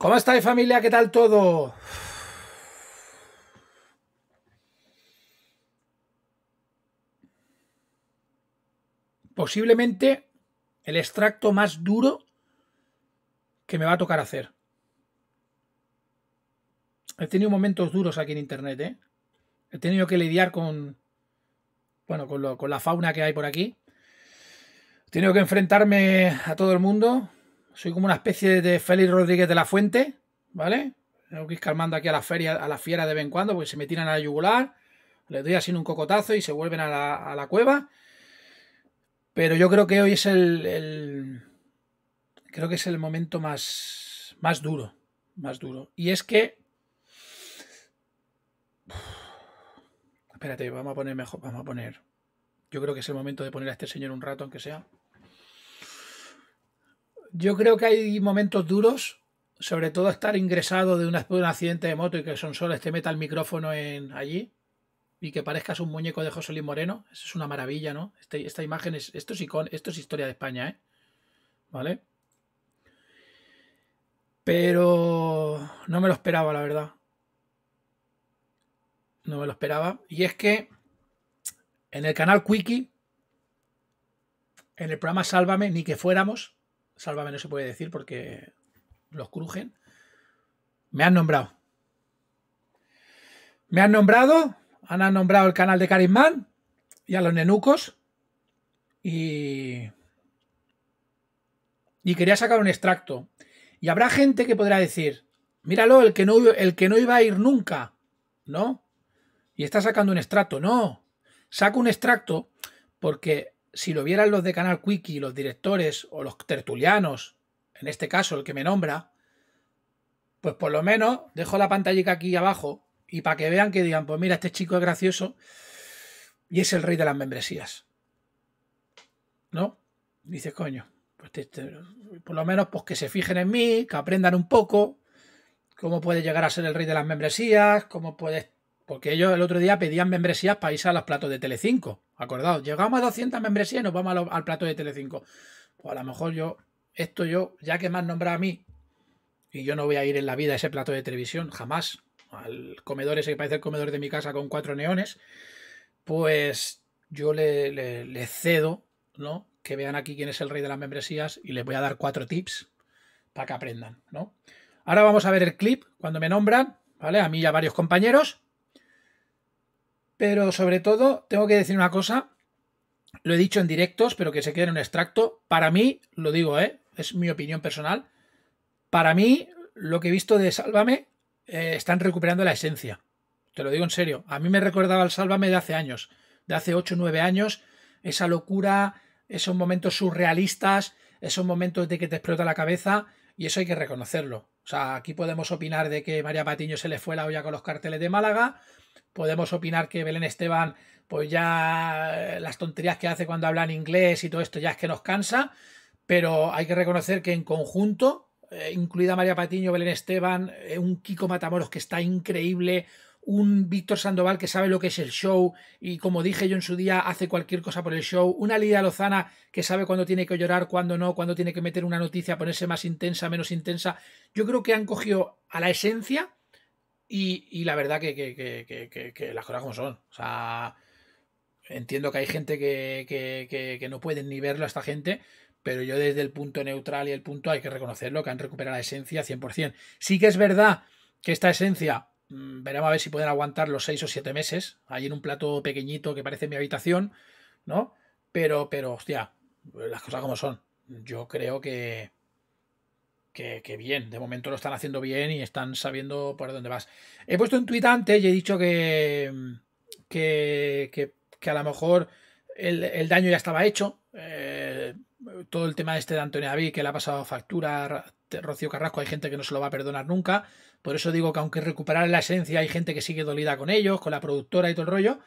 ¿Cómo estáis familia? ¿Qué tal todo? Posiblemente el extracto más duro que me va a tocar hacer. He tenido momentos duros aquí en internet, ¿eh? He tenido que lidiar con. Bueno, con, con la fauna que hay por aquí. He tenido que enfrentarme a todo el mundo soy como una especie de Félix Rodríguez de la Fuente, ¿vale? Tengo que ir calmando aquí a la, feria, a la fiera de vez en cuando, porque se me tiran a la yugular, les doy así un cocotazo y se vuelven a la, cueva. Pero yo creo que hoy es el, creo que es el momento más, más duro, más duro. Y es que Espérate, vamos a poner mejor, vamos a poner. Yo creo que es el momento de poner a este señor un rato, aunque sea. Yo creo que hay momentos duros, sobre todo estar ingresado de, un accidente de moto y que son solo este meta el micrófono en allí y que parezcas un muñeco de José Luis Moreno. Eso es una maravilla, ¿no? Este, esta imagen es esto es esto es historia de España, ¿eh? ¿Vale? Pero no me lo esperaba, la verdad. No me lo esperaba. Y es que en el canal Quickie, en el programa Sálvame, ni que fuéramos, Sálvame no se puede decir porque los crujen. Me han nombrado. Me han nombrado. Han nombrado el canal de Carismán y a los nenucos. Y. Y quería sacar un extracto. Y habrá gente que podrá decir: Míralo, el que no, el que no iba a ir nunca. ¿No? Y está sacando un extracto. No. Saco un extracto porque si lo vieran los de Canal Quickie, los directores o los tertulianos, en este caso el que me nombra, pues por lo menos dejo la pantallita aquí abajo y para que vean que digan, pues mira, este chico es gracioso y es el rey de las membresías. ¿No? Dices, coño, pues por lo menos pues que se fijen en mí, que aprendan un poco cómo puede llegar a ser el rey de las membresías, cómo puede... Porque ellos el otro día pedían membresías para irse a los platos de Telecinco. Acordaos, llegamos a 200 membresías y nos vamos al plato de Telecinco. Pues a lo mejor yo, esto yo, ya que me han nombrado a mí, y yo no voy a ir en la vida a ese plato de televisión, jamás, al comedor ese que parece el comedor de mi casa con cuatro neones, pues yo le, cedo, ¿no? Que vean aquí quién es el rey de las membresías y les voy a dar cuatro tips para que aprendan, ¿no? Ahora vamos a ver el clip cuando me nombran, ¿vale? A mí y a varios compañeros. Pero sobre todo, tengo que decir una cosa. Lo he dicho en directos, pero que se quede en un extracto. Para mí, lo digo, ¿eh? es mi opinión personal. Para mí, lo que he visto de Sálvame eh, están recuperando la esencia. Te lo digo en serio. A mí me recordaba el Sálvame de hace años, de hace 8 o 9 años. Esa locura, esos momentos surrealistas, esos momentos de que te explota la cabeza, y eso hay que reconocerlo. O sea, aquí podemos opinar de que María Patiño se le fue la olla con los carteles de Málaga, podemos opinar que Belén Esteban, pues ya eh, las tonterías que hace cuando habla en inglés y todo esto ya es que nos cansa, pero hay que reconocer que en conjunto, eh, incluida María Patiño, Belén Esteban, eh, un Kiko Matamoros que está increíble, un Víctor Sandoval que sabe lo que es el show y como dije yo en su día, hace cualquier cosa por el show, una Lidia Lozana que sabe cuándo tiene que llorar, cuándo no, cuándo tiene que meter una noticia, ponerse más intensa, menos intensa. Yo creo que han cogido a la esencia y, la verdad que, las cosas como son. O sea, entiendo que hay gente que no pueden ni verlo a esta gente, pero yo desde el punto neutral y el punto hay que reconocerlo, que han recuperado la esencia 100%. Sí que es verdad que esta esencia Mm, veremos a ver si pueden aguantar los seis o siete meses, ahí en un plato pequeñito que parece mi habitación, ¿no? Pero, pero, hostia, las cosas como son. Yo creo que, que, que, bien, de momento lo están haciendo bien y están sabiendo por dónde vas. He puesto un tuit antes y he dicho que, que, que, a lo mejor el, daño ya estaba hecho. Eh, todo el tema este de Antonio David que le ha pasado factura este Rocío Carrasco hay gente que no se lo va a perdonar nunca. Por eso digo que aunque recuperar la esencia hay gente que sigue dolida con ellos, con la productora y todo el rollo.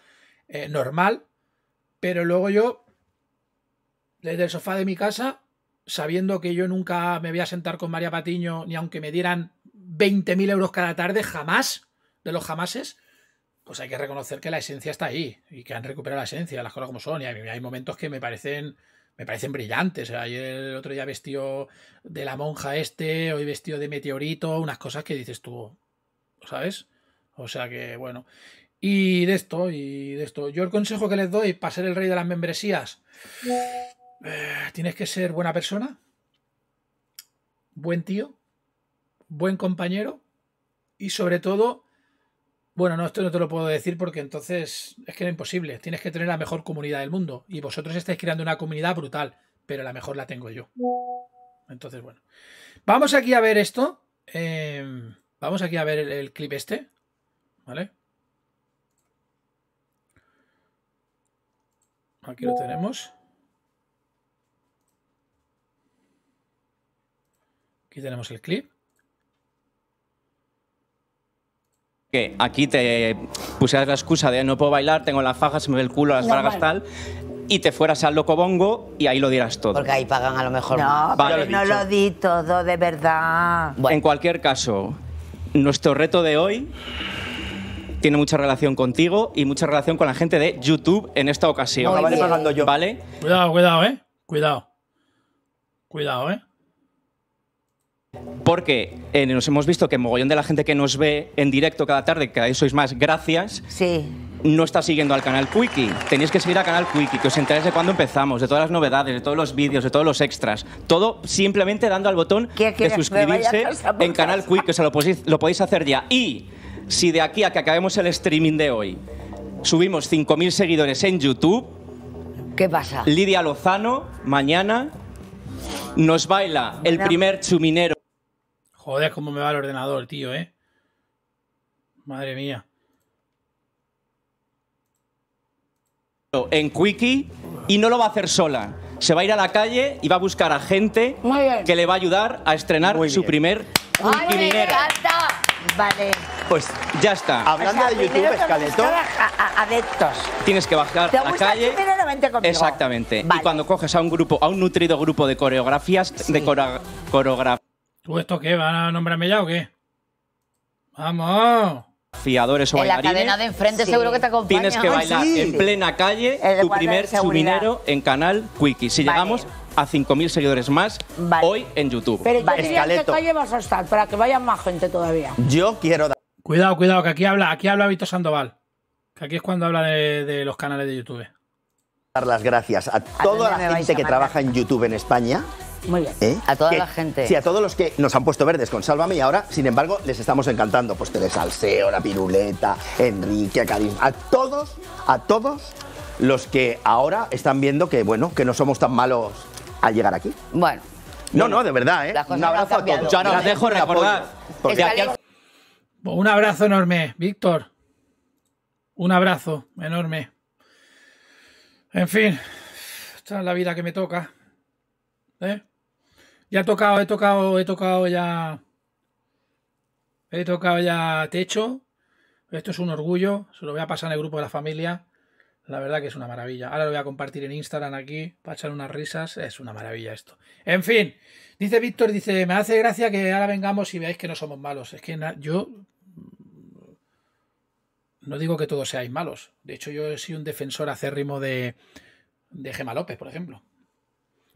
Eh, normal. Pero luego yo, desde el sofá de mi casa, sabiendo que yo nunca me voy a sentar con María Patiño, ni aunque me dieran 20.000 euros cada tarde, jamás, de los jamases, pues hay que reconocer que la esencia está ahí y que han recuperado la esencia, las cosas como son. Y hay momentos que me parecen me parecen brillantes. Ayer el otro día vestió de la monja este, hoy vestido de meteorito, unas cosas que dices tú, ¿sabes? O sea que, bueno. Y de esto, y de esto. Yo el consejo que les doy para ser el rey de las membresías. Eh, tienes que ser buena persona, buen tío, buen compañero y sobre todo bueno, no, esto no te lo puedo decir porque entonces es que era imposible. Tienes que tener la mejor comunidad del mundo. Y vosotros estáis creando una comunidad brutal, pero la mejor la tengo yo. Entonces, bueno. Vamos aquí a ver esto. Em, vamos aquí a ver el clip este. ¿Vale? Aquí lo tenemos. Aquí tenemos el clip. que aquí te pusieras la excusa de no puedo bailar, tengo las fajas, se me ve el culo, las fajas tal, y te fueras al locobongo y ahí lo dirás todo. Porque ahí pagan a lo mejor. No, pero no lo di todo, de verdad. En cualquier caso, nuestro reto de hoy tiene mucha relación contigo y mucha relación con la gente de YouTube en esta ocasión. Muy vale yo. ¿Vale? Cuidado, cuidado, eh. Cuidado. Cuidado, eh. Porque eh, nos hemos visto que mogollón de la gente que nos ve en directo cada tarde, que sois más, gracias. Sí. No está siguiendo al canal Quickie. Tenéis que seguir al canal Quickie, que os enteréis de cuándo empezamos, de todas las novedades, de todos los vídeos, de todos los extras. Todo simplemente dando al botón de suscribirse en canal Quickie, o sea, lo podéis, lo podéis hacer ya. Y si de aquí a que acabemos el streaming de hoy subimos 5.000 seguidores en YouTube, ¿Qué pasa? Lidia Lozano, mañana, nos baila el primer chuminero Joder, cómo me va el ordenador, tío, ¿eh? Madre mía. En Quickie y no lo va a hacer sola. Se va a ir a la calle y va a buscar a gente que le va a ayudar a estrenar su primer Quickie me Vale. Pues ya está. Hablando de YouTube, Escaletón… Tienes que bajar a la calle. Exactamente. Y cuando coges a un grupo, a un nutrido grupo de coreografías, de coreografías ¿Tú esto qué? ¿Van a nombrarme ya o qué? ¡Vamos! Fiadores o En la cadena de enfrente seguro que te acompaña. Tienes que bailar en plena calle tu primer subinero en canal Quickie. Si llegamos a 5.000 seguidores más hoy en YouTube. Pero yo calle vas a estar para que vayan más gente todavía. Yo quiero dar... Cuidado, cuidado, que aquí habla, aquí habla Vito Sandoval. Que aquí es cuando habla de, los canales de YouTube. Dar las gracias a toda la gente que trabaja en YouTube en España muy bien. ¿Eh? A toda la gente. Sí, a todos los que nos han puesto verdes con Sálvame y ahora, sin embargo, les estamos encantando. Pues les Alseo, La Piruleta, Enrique, a A todos, a todos los que ahora están viendo que, bueno, que no somos tan malos al llegar aquí. Bueno. No, no, de verdad, ¿eh? Un abrazo a todos. Un abrazo enorme, Víctor. Un abrazo enorme. En fin, esta es la vida que me toca. ¿Eh? Ya he tocado, he tocado, he tocado ya. He tocado ya techo. Esto es un orgullo. Se lo voy a pasar en el grupo de la familia. La verdad que es una maravilla. Ahora lo voy a compartir en Instagram aquí para echar unas risas. Es una maravilla esto. En fin, dice Víctor, dice, me hace gracia que ahora vengamos y veáis que no somos malos. Es que yo no digo que todos seáis malos. De hecho, yo he sido un defensor acérrimo de, de Gema López, por ejemplo.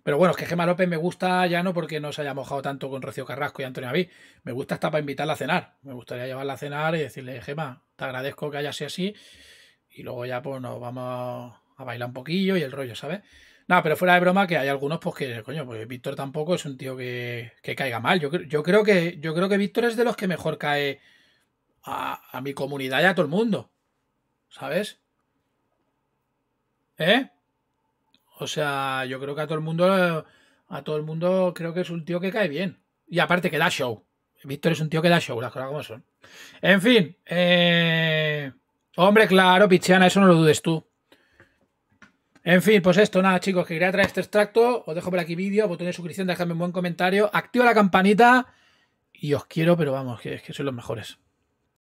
Pero bueno, es que Gema López me gusta ya no porque no se haya mojado tanto con Rocío Carrasco y Antonio Aví. Me gusta hasta para invitarla a cenar. Me gustaría llevarla a cenar y decirle, gema te agradezco que haya sido así. Y luego ya pues nos vamos a bailar un poquillo y el rollo, ¿sabes? No, pero fuera de broma que hay algunos pues que, coño, pues Víctor tampoco es un tío que, caiga mal. Yo, creo que, yo creo que Víctor es de los que mejor cae a mi comunidad y a todo el mundo. ¿Sabes? ¿Eh? O sea, yo creo que a todo el mundo, a todo el mundo creo que es un tío que cae bien. Y aparte que da show. Víctor es un tío que da show, las cosas como son. En fin, eh, hombre, claro, Pichiana, eso no lo dudes tú. En fin, pues esto, nada, chicos, que quería traer este extracto. Os dejo por aquí vídeo, botón de suscripción, dejadme un buen comentario, activa la campanita y os quiero, pero vamos, que, que sois los mejores.